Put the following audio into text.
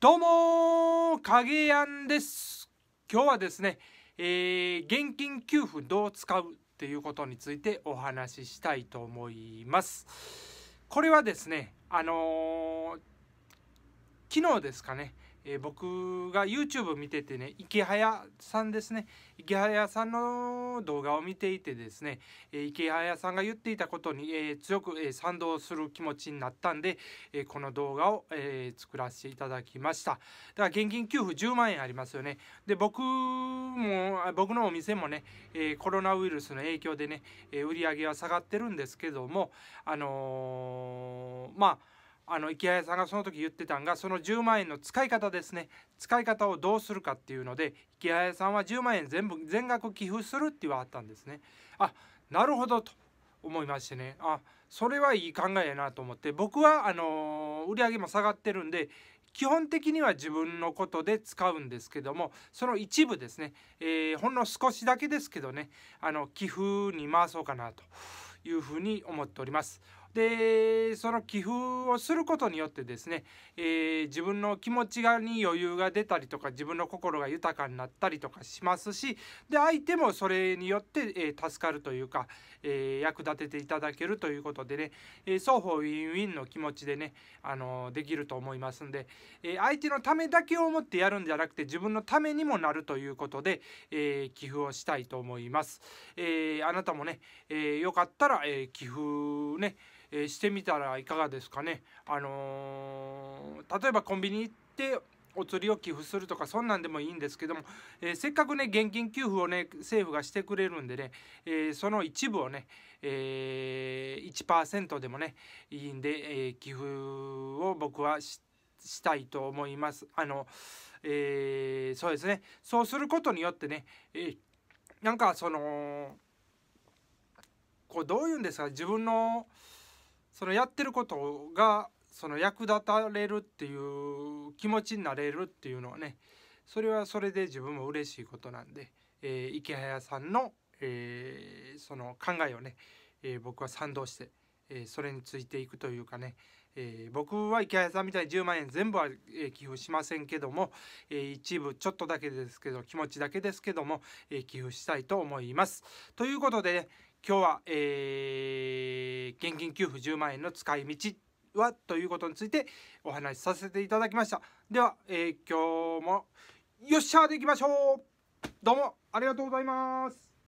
どうも影やんです今日はですね、えー、現金給付どう使うっていうことについてお話ししたいと思いますこれはですねあのー、昨日ですかねえー、僕が YouTube 見ててね池早さんですね池早さんの動画を見ていてですね、えー、池早さんが言っていたことに、えー、強く、え賛同する気持ちになったんで、えこの動画を、え作らせていただきましただから現金給付10万円ありますよねで僕も僕のお店もね、えコロナウイルスの影響でね、え売り上げは下がってるんですけどもあのまああの池谷さんがその時言ってたんがその10万円の使い方ですね使い方をどうするかっていうので池谷さんは10万円全部全額寄付するって言われたんですねあなるほどと思いましてねあそれはいい考えやなと思って僕はあの売り上げも下がってるんで基本的には自分のことで使うんですけどもその一部ですね、えー、ほんの少しだけですけどねあの寄付に回そうかなと。いうふうに思っております。でその寄付をすることによってですね、えー、自分の気持ちがに余裕が出たりとか自分の心が豊かになったりとかしますしで相手もそれによって、えー、助かるというか、えー、役立てていただけるということでね、え双方ウィンウィンの気持ちでね、あのできると思いますんで、え相手のためだけを思ってやるんじゃなくて自分のためにもなるということで、え寄付をしたいと思います。えあなたもね、えー、よかったら、えー、寄付ね、えー、してみたらいかがですかね。あのー、例えばコンビニ行ってお釣りを寄付するとかそんなんでもいいんですけども、えー、せっかくね現金給付をね政府がしてくれるんでね、えー、その一部をね、えー、1%でもねいいんで、え寄付を僕はしたいと思います。あの、えそうですねそうすることによってね、えなんかそのこうどういうんですか自分のそのやってることがその役立たれるっていう気持ちになれるっていうのはねそれはそれで自分も嬉しいことなんで、えー、池早さんの、えー、その考えをね、えー、僕は賛同して、えそれについていくというかね、え僕は池谷さんみたいに10万円全部は、え寄付しませんけども、え一部ちょっとだけですけど気持ちだけですけども、え寄付したいと思います。ということで、ね今日は、えー、現金給付10万円の使い道はということについてお話しさせていただきました。では、えー、今日もよっしゃーでいきましょうどうもありがとうございます